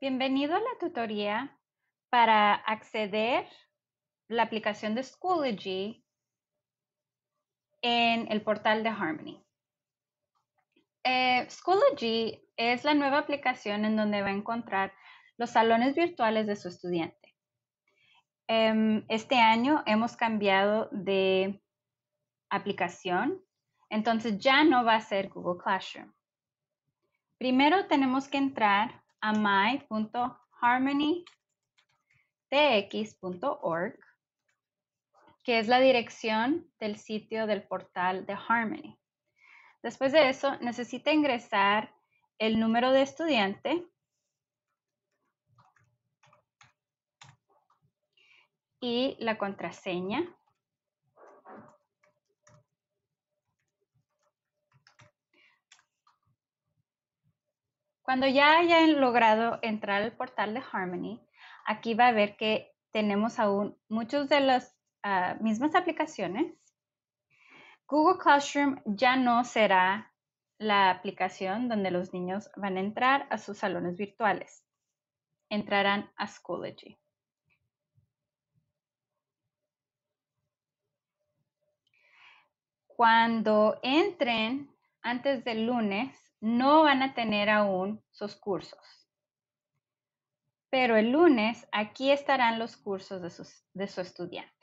Bienvenido a la tutoría para acceder la aplicación de Schoology en el portal de Harmony. Eh, Schoology es la nueva aplicación en donde va a encontrar los salones virtuales de su estudiante. Em, este año hemos cambiado de aplicación, entonces ya no va a ser Google Classroom. Primero tenemos que entrar amai.harmonytx.org, que es la dirección del sitio del portal de Harmony. Después de eso, necesita ingresar el número de estudiante y la contraseña. Cuando ya hayan logrado entrar al portal de Harmony, aquí va a ver que tenemos aún muchas de las ah, mismas aplicaciones. Google Classroom ya no será la aplicación donde los niños van a entrar a sus salones virtuales. Entrarán a Schoology. Cuando entren antes del lunes no van a tener aún sus cursos. Pero el lunes aquí estarán los cursos de, sus, de su estudiante.